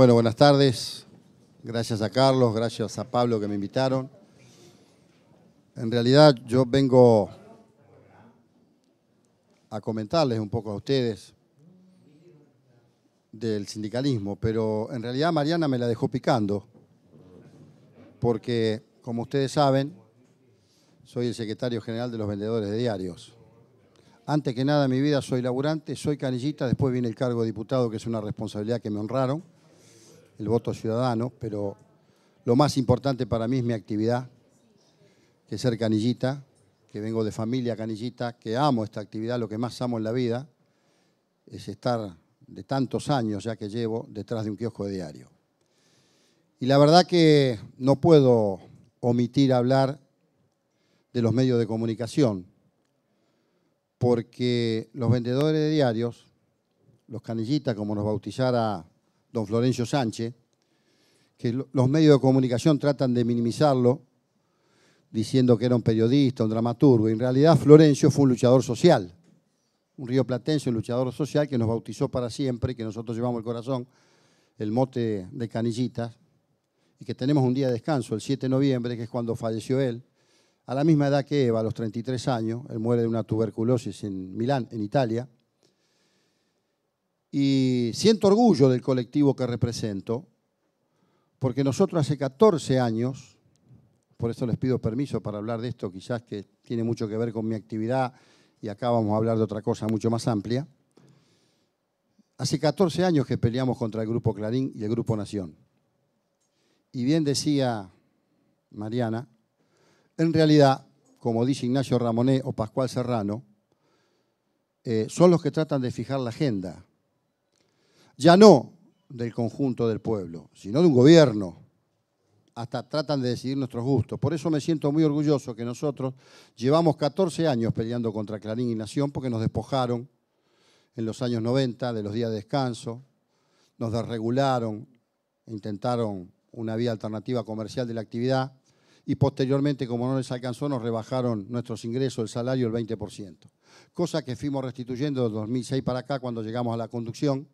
Bueno, buenas tardes. Gracias a Carlos, gracias a Pablo que me invitaron. En realidad yo vengo a comentarles un poco a ustedes del sindicalismo, pero en realidad Mariana me la dejó picando, porque como ustedes saben, soy el secretario general de los vendedores de diarios. Antes que nada en mi vida soy laburante, soy canillita, después viene el cargo de diputado, que es una responsabilidad que me honraron el voto ciudadano, pero lo más importante para mí es mi actividad, que es ser canillita, que vengo de familia canillita, que amo esta actividad, lo que más amo en la vida es estar de tantos años ya que llevo detrás de un kiosco de diario. Y la verdad que no puedo omitir hablar de los medios de comunicación, porque los vendedores de diarios, los canillitas, como nos bautizara don Florencio Sánchez, que los medios de comunicación tratan de minimizarlo, diciendo que era un periodista, un dramaturgo. En realidad, Florencio fue un luchador social, un río platense, un luchador social que nos bautizó para siempre, que nosotros llevamos el corazón, el mote de canillitas, y que tenemos un día de descanso, el 7 de noviembre, que es cuando falleció él, a la misma edad que Eva, a los 33 años, él muere de una tuberculosis en Milán, en Italia, y siento orgullo del colectivo que represento, porque nosotros hace 14 años, por eso les pido permiso para hablar de esto, quizás que tiene mucho que ver con mi actividad y acá vamos a hablar de otra cosa mucho más amplia, hace 14 años que peleamos contra el Grupo Clarín y el Grupo Nación. Y bien decía Mariana, en realidad, como dice Ignacio Ramonet o Pascual Serrano, eh, son los que tratan de fijar la agenda ya no del conjunto del pueblo, sino de un gobierno. Hasta tratan de decidir nuestros gustos. Por eso me siento muy orgulloso que nosotros llevamos 14 años peleando contra Clarín y Nación porque nos despojaron en los años 90 de los días de descanso, nos desregularon, intentaron una vía alternativa comercial de la actividad y posteriormente, como no les alcanzó, nos rebajaron nuestros ingresos, el salario, el 20%. Cosa que fuimos restituyendo de 2006 para acá cuando llegamos a la conducción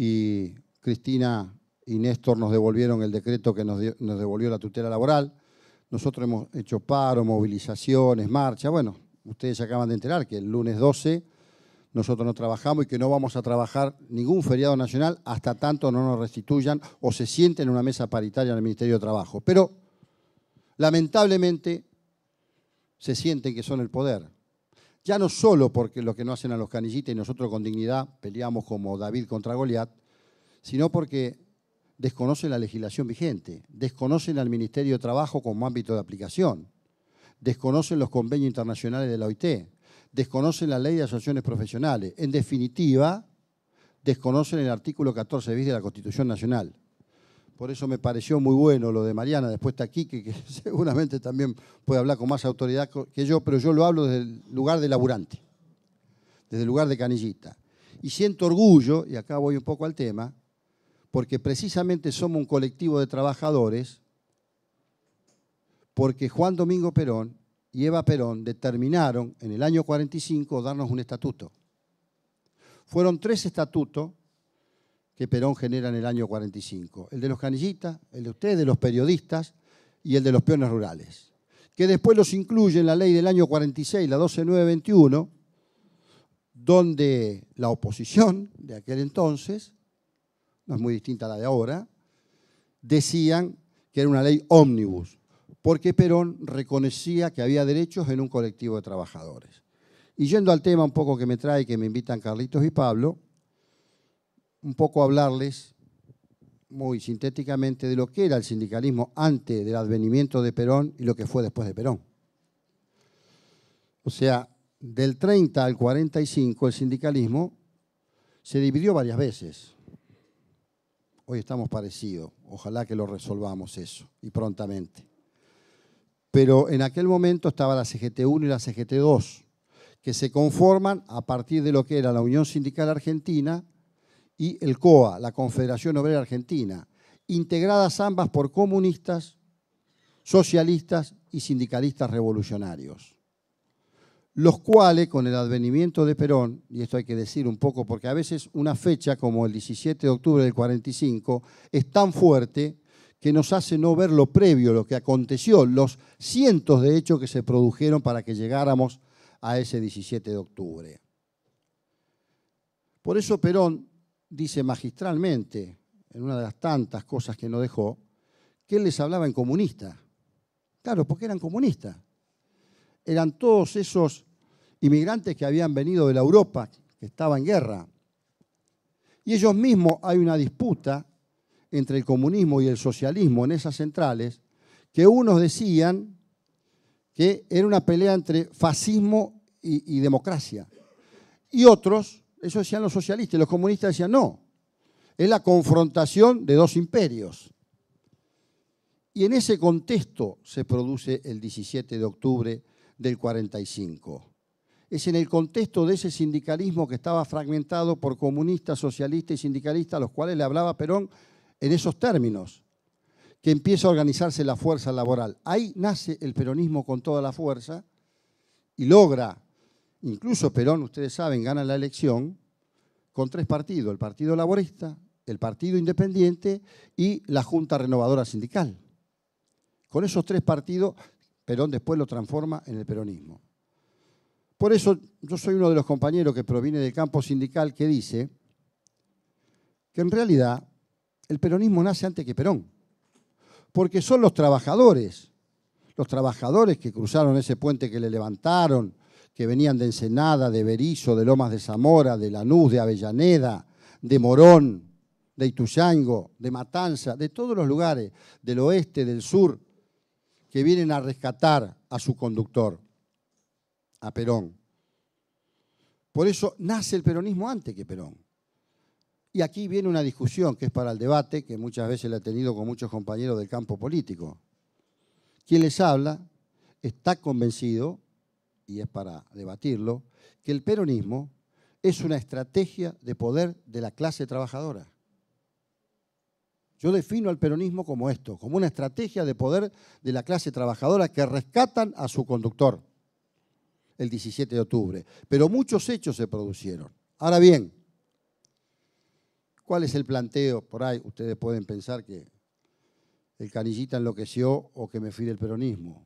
y Cristina y Néstor nos devolvieron el decreto que nos, devolvió la tutela laboral. Nosotros hemos hecho paro, movilizaciones, marcha. Bueno, ustedes acaban de enterar que el lunes 12 nosotros no trabajamos y que no vamos a trabajar ningún feriado nacional hasta tanto no nos restituyan o se sienten en una mesa paritaria en el Ministerio de Trabajo. Pero lamentablemente se sienten que son el poder ya no solo porque lo que no hacen a los canillitas y nosotros con dignidad peleamos como David contra Goliat, sino porque desconocen la legislación vigente, desconocen al Ministerio de Trabajo como ámbito de aplicación, desconocen los convenios internacionales de la OIT, desconocen la ley de asociaciones profesionales, en definitiva, desconocen el artículo 14 bis de la Constitución Nacional. Por eso me pareció muy bueno lo de Mariana, después está aquí, que seguramente también puede hablar con más autoridad que yo, pero yo lo hablo desde el lugar de laburante, desde el lugar de canillita. Y siento orgullo, y acá voy un poco al tema, porque precisamente somos un colectivo de trabajadores, porque Juan Domingo Perón y Eva Perón determinaron en el año 45 darnos un estatuto. Fueron tres estatutos que Perón genera en el año 45. El de los canillitas, el de ustedes, de los periodistas y el de los peones rurales. Que después los incluye en la ley del año 46, la 12921, donde la oposición de aquel entonces, no es muy distinta a la de ahora, decían que era una ley ómnibus, porque Perón reconocía que había derechos en un colectivo de trabajadores. Y yendo al tema un poco que me trae, que me invitan Carlitos y Pablo, un poco hablarles muy sintéticamente de lo que era el sindicalismo antes del advenimiento de Perón y lo que fue después de Perón. O sea, del 30 al 45 el sindicalismo se dividió varias veces. Hoy estamos parecidos, ojalá que lo resolvamos eso y prontamente. Pero en aquel momento estaba la CGT1 y la CGT2, que se conforman a partir de lo que era la Unión Sindical Argentina, y el COA, la Confederación Obrera Argentina, integradas ambas por comunistas, socialistas y sindicalistas revolucionarios, los cuales con el advenimiento de Perón, y esto hay que decir un poco porque a veces una fecha como el 17 de octubre del 45 es tan fuerte que nos hace no ver lo previo, lo que aconteció, los cientos de hechos que se produjeron para que llegáramos a ese 17 de octubre. Por eso Perón dice magistralmente, en una de las tantas cosas que no dejó, que él les hablaba en comunista. Claro, porque eran comunistas. Eran todos esos inmigrantes que habían venido de la Europa, que estaba en guerra. Y ellos mismos hay una disputa entre el comunismo y el socialismo en esas centrales, que unos decían que era una pelea entre fascismo y democracia, y otros eso decían los socialistas. los comunistas decían, no, es la confrontación de dos imperios. Y en ese contexto se produce el 17 de octubre del 45. Es en el contexto de ese sindicalismo que estaba fragmentado por comunistas, socialistas y sindicalistas, a los cuales le hablaba Perón en esos términos, que empieza a organizarse la fuerza laboral. Ahí nace el peronismo con toda la fuerza y logra Incluso Perón, ustedes saben, gana la elección con tres partidos, el Partido Laborista, el Partido Independiente y la Junta Renovadora Sindical. Con esos tres partidos, Perón después lo transforma en el peronismo. Por eso yo soy uno de los compañeros que proviene del campo sindical que dice que en realidad el peronismo nace antes que Perón, porque son los trabajadores, los trabajadores que cruzaron ese puente que le levantaron, que venían de Ensenada, de Berizo, de Lomas de Zamora, de Lanús, de Avellaneda, de Morón, de Ituyango, de Matanza, de todos los lugares del oeste, del sur, que vienen a rescatar a su conductor, a Perón. Por eso nace el peronismo antes que Perón. Y aquí viene una discusión que es para el debate, que muchas veces la he tenido con muchos compañeros del campo político. Quien les habla está convencido y es para debatirlo, que el peronismo es una estrategia de poder de la clase trabajadora. Yo defino al peronismo como esto, como una estrategia de poder de la clase trabajadora que rescatan a su conductor el 17 de octubre. Pero muchos hechos se produjeron. Ahora bien, ¿cuál es el planteo? Por ahí ustedes pueden pensar que el canillita enloqueció o que me fui del peronismo.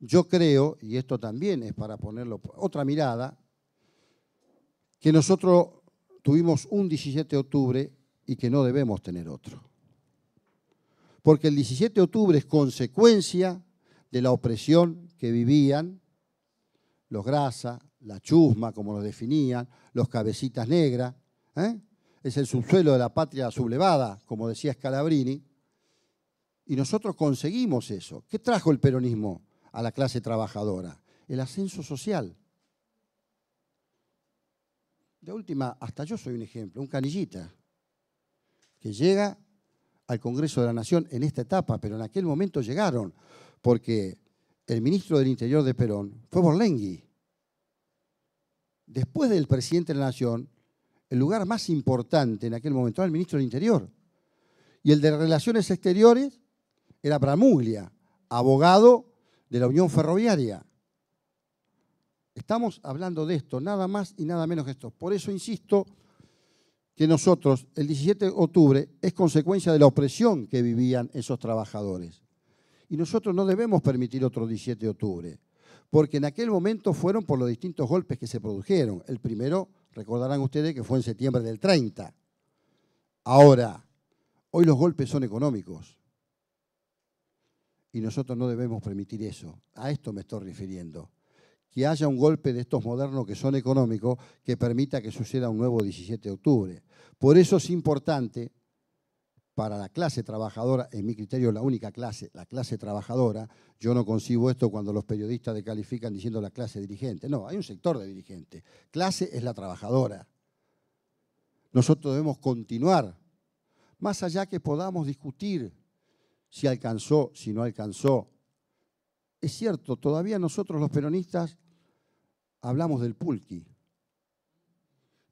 Yo creo, y esto también es para ponerlo otra mirada, que nosotros tuvimos un 17 de octubre y que no debemos tener otro. Porque el 17 de octubre es consecuencia de la opresión que vivían los grasa, la chusma, como lo definían, los cabecitas negras. ¿eh? Es el subsuelo de la patria sublevada, como decía Scalabrini. Y nosotros conseguimos eso. ¿Qué trajo el peronismo? a la clase trabajadora? El ascenso social. De última, hasta yo soy un ejemplo, un canillita, que llega al Congreso de la Nación en esta etapa, pero en aquel momento llegaron, porque el ministro del Interior de Perón fue Borlengui. Después del presidente de la Nación, el lugar más importante en aquel momento era el ministro del Interior. Y el de Relaciones Exteriores era Bramuglia, abogado de la Unión Ferroviaria. Estamos hablando de esto, nada más y nada menos que esto. Por eso insisto que nosotros, el 17 de octubre, es consecuencia de la opresión que vivían esos trabajadores. Y nosotros no debemos permitir otro 17 de octubre, porque en aquel momento fueron por los distintos golpes que se produjeron. El primero, recordarán ustedes, que fue en septiembre del 30. Ahora, hoy los golpes son económicos y nosotros no debemos permitir eso. A esto me estoy refiriendo. Que haya un golpe de estos modernos que son económicos que permita que suceda un nuevo 17 de octubre. Por eso es importante para la clase trabajadora, en mi criterio la única clase, la clase trabajadora, yo no concibo esto cuando los periodistas decalifican diciendo la clase dirigente. No, hay un sector de dirigente. Clase es la trabajadora. Nosotros debemos continuar, más allá que podamos discutir si alcanzó, si no alcanzó. Es cierto, todavía nosotros los peronistas hablamos del pulqui.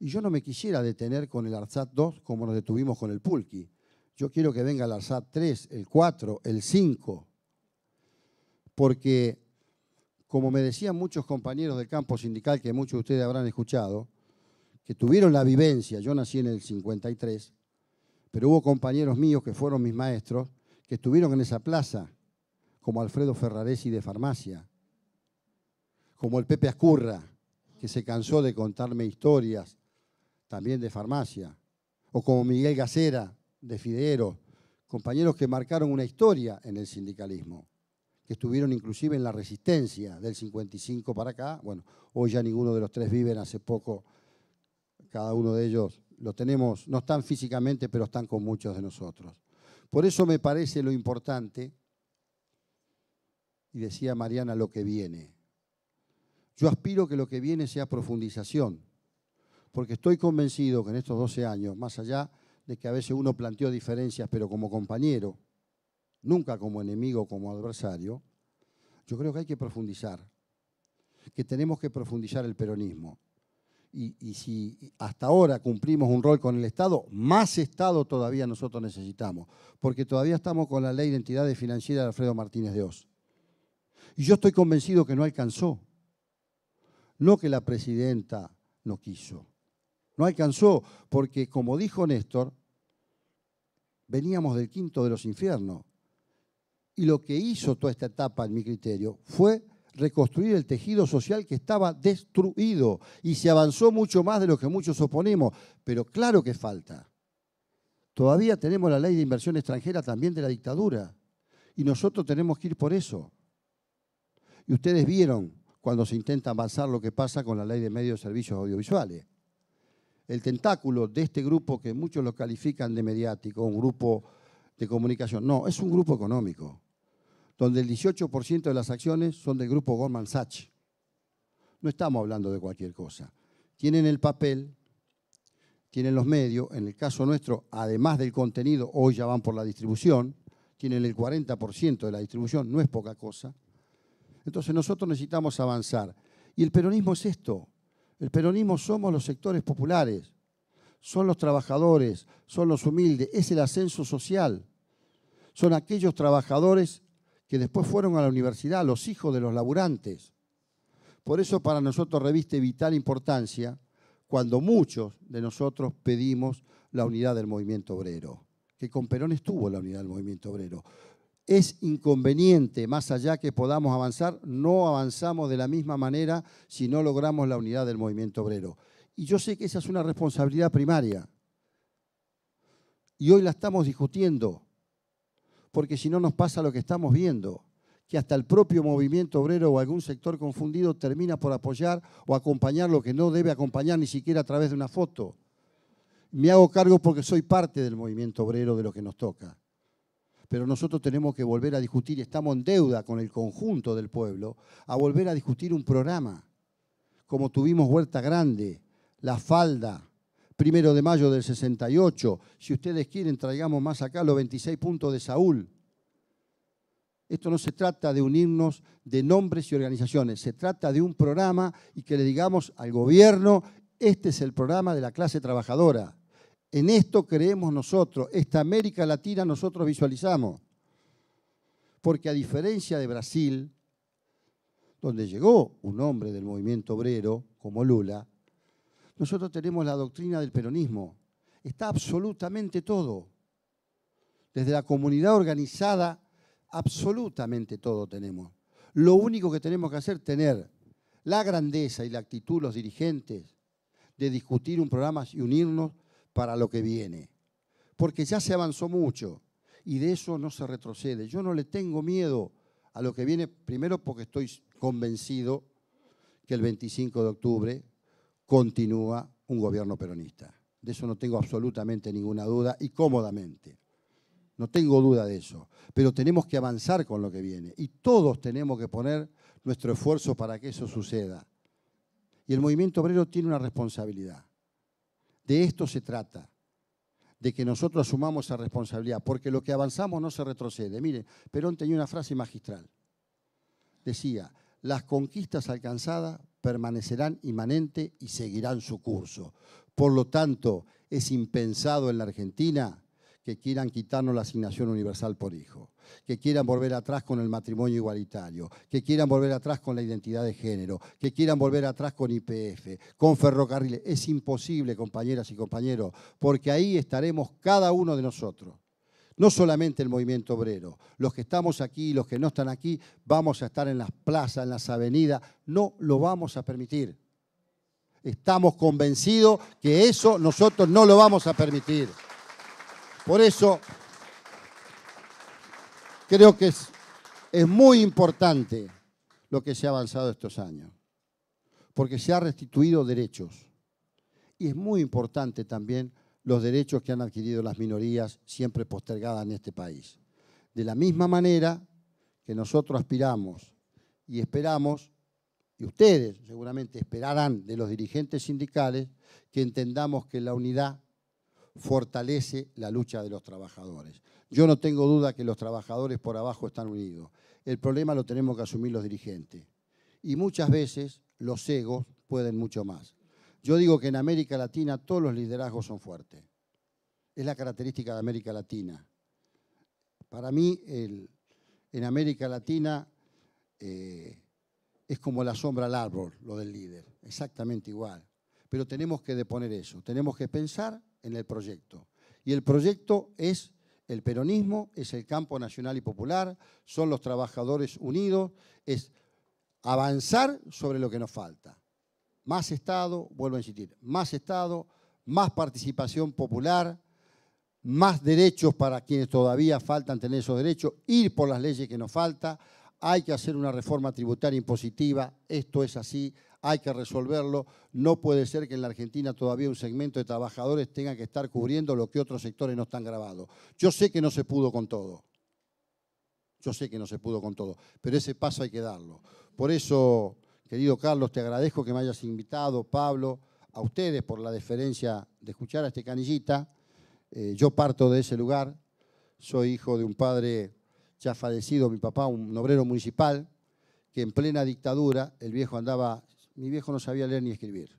Y yo no me quisiera detener con el ARSAT 2 como nos detuvimos con el pulqui. Yo quiero que venga el ARSAT 3, el 4, el 5. Porque, como me decían muchos compañeros del campo sindical, que muchos de ustedes habrán escuchado, que tuvieron la vivencia, yo nací en el 53, pero hubo compañeros míos que fueron mis maestros, que estuvieron en esa plaza, como Alfredo Ferraresi de Farmacia, como el Pepe Ascurra, que se cansó de contarme historias también de farmacia, o como Miguel Gacera de Fidero, compañeros que marcaron una historia en el sindicalismo, que estuvieron inclusive en la resistencia del 55 para acá. Bueno, hoy ya ninguno de los tres viven hace poco, cada uno de ellos lo tenemos, no están físicamente, pero están con muchos de nosotros. Por eso me parece lo importante, y decía Mariana, lo que viene. Yo aspiro que lo que viene sea profundización, porque estoy convencido que en estos 12 años, más allá de que a veces uno planteó diferencias, pero como compañero, nunca como enemigo, como adversario, yo creo que hay que profundizar, que tenemos que profundizar el peronismo y, si hasta ahora cumplimos un rol con el Estado, más Estado todavía nosotros necesitamos, porque todavía estamos con la ley de entidades financieras de Alfredo Martínez de Oz. Y yo estoy convencido que no alcanzó, no que la presidenta no quiso, no alcanzó, porque como dijo Néstor, veníamos del quinto de los infiernos. Y lo que hizo toda esta etapa, en mi criterio, fue reconstruir el tejido social que estaba destruido y se avanzó mucho más de lo que muchos oponemos, pero claro que falta. Todavía tenemos la ley de inversión extranjera también de la dictadura y nosotros tenemos que ir por eso. Y ustedes vieron cuando se intenta avanzar lo que pasa con la ley de medios de servicios audiovisuales. El tentáculo de este grupo que muchos lo califican de mediático, un grupo de comunicación, no, es un grupo económico donde el 18% de las acciones son del grupo Goldman Sachs. No estamos hablando de cualquier cosa. Tienen el papel, tienen los medios, en el caso nuestro, además del contenido, hoy ya van por la distribución, tienen el 40% de la distribución, no es poca cosa. Entonces nosotros necesitamos avanzar. Y el peronismo es esto. El peronismo somos los sectores populares, son los trabajadores, son los humildes, es el ascenso social. Son aquellos trabajadores que después fueron a la universidad, los hijos de los laburantes. Por eso para nosotros reviste vital importancia cuando muchos de nosotros pedimos la unidad del movimiento obrero, que con Perón estuvo la unidad del movimiento obrero. Es inconveniente, más allá que podamos avanzar, no avanzamos de la misma manera si no logramos la unidad del movimiento obrero. Y yo sé que esa es una responsabilidad primaria. Y hoy la estamos discutiendo porque si no nos pasa lo que estamos viendo, que hasta el propio movimiento obrero o algún sector confundido termina por apoyar o acompañar lo que no debe acompañar ni siquiera a través de una foto. Me hago cargo porque soy parte del movimiento obrero de lo que nos toca. Pero nosotros tenemos que volver a discutir, estamos en deuda con el conjunto del pueblo, a volver a discutir un programa, como tuvimos Huerta Grande, La Falda, primero de mayo del 68. Si ustedes quieren, traigamos más acá los 26 puntos de Saúl. Esto no se trata de unirnos de nombres y organizaciones, se trata de un programa y que le digamos al gobierno, este es el programa de la clase trabajadora. En esto creemos nosotros, esta América Latina nosotros visualizamos. Porque a diferencia de Brasil, donde llegó un hombre del movimiento obrero como Lula, nosotros tenemos la doctrina del peronismo. Está absolutamente todo. Desde la comunidad organizada, absolutamente todo tenemos. Lo único que tenemos que hacer es tener la grandeza y la actitud los dirigentes de discutir un programa y unirnos para lo que viene. Porque ya se avanzó mucho y de eso no se retrocede. Yo no le tengo miedo a lo que viene, primero porque estoy convencido que el 25 de octubre continúa un gobierno peronista. De eso no tengo absolutamente ninguna duda y cómodamente. No tengo duda de eso. Pero tenemos que avanzar con lo que viene y todos tenemos que poner nuestro esfuerzo para que eso suceda. Y el movimiento obrero tiene una responsabilidad. De esto se trata, de que nosotros asumamos esa responsabilidad, porque lo que avanzamos no se retrocede. Mire, Perón tenía una frase magistral. Decía, las conquistas alcanzadas permanecerán inmanente y seguirán su curso. Por lo tanto, es impensado en la Argentina que quieran quitarnos la asignación universal por hijo, que quieran volver atrás con el matrimonio igualitario, que quieran volver atrás con la identidad de género, que quieran volver atrás con IPF, con ferrocarriles. Es imposible, compañeras y compañeros, porque ahí estaremos cada uno de nosotros no solamente el movimiento obrero, los que estamos aquí y los que no están aquí, vamos a estar en las plazas, en las avenidas, no lo vamos a permitir. Estamos convencidos que eso nosotros no lo vamos a permitir. Por eso creo que es, es muy importante lo que se ha avanzado estos años, porque se ha restituido derechos. Y es muy importante también los derechos que han adquirido las minorías siempre postergadas en este país. De la misma manera que nosotros aspiramos y esperamos, y ustedes seguramente esperarán de los dirigentes sindicales, que entendamos que la unidad fortalece la lucha de los trabajadores. Yo no tengo duda que los trabajadores por abajo están unidos. El problema lo tenemos que asumir los dirigentes. Y muchas veces los egos pueden mucho más. Yo digo que en América Latina todos los liderazgos son fuertes. Es la característica de América Latina. Para mí, en América Latina eh, es como la sombra al árbol, lo del líder, exactamente igual. Pero tenemos que deponer eso, tenemos que pensar en el proyecto. Y el proyecto es el peronismo, es el campo nacional y popular, son los trabajadores unidos, es avanzar sobre lo que nos falta. Más Estado, vuelvo a insistir, más Estado, más participación popular, más derechos para quienes todavía faltan tener esos derechos, ir por las leyes que nos falta, hay que hacer una reforma tributaria impositiva, esto es así, hay que resolverlo, no puede ser que en la Argentina todavía un segmento de trabajadores tenga que estar cubriendo lo que otros sectores no están grabados. Yo sé que no se pudo con todo, yo sé que no se pudo con todo, pero ese paso hay que darlo. Por eso Querido Carlos, te agradezco que me hayas invitado, Pablo, a ustedes por la deferencia de escuchar a este canillita. Eh, yo parto de ese lugar, soy hijo de un padre ya fallecido, mi papá, un obrero municipal, que en plena dictadura el viejo andaba, mi viejo no sabía leer ni escribir.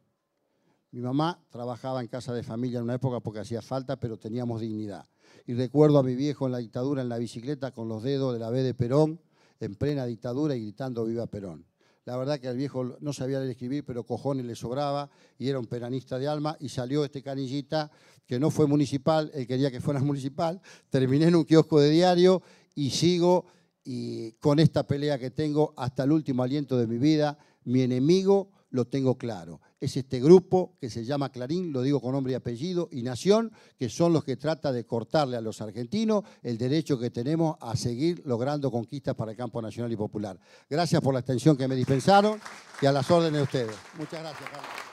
Mi mamá trabajaba en casa de familia en una época porque hacía falta, pero teníamos dignidad. Y recuerdo a mi viejo en la dictadura en la bicicleta con los dedos de la B de Perón, en plena dictadura y gritando viva Perón. La verdad que al viejo no sabía leer escribir, pero cojones le sobraba y era un peranista de alma. Y salió este canillita que no fue municipal, él quería que fuera municipal. Terminé en un kiosco de diario y sigo y con esta pelea que tengo hasta el último aliento de mi vida. Mi enemigo lo tengo claro es este grupo que se llama Clarín, lo digo con nombre y apellido, y Nación, que son los que trata de cortarle a los argentinos el derecho que tenemos a seguir logrando conquistas para el campo nacional y popular. Gracias por la extensión que me dispensaron y a las órdenes de ustedes. Muchas gracias.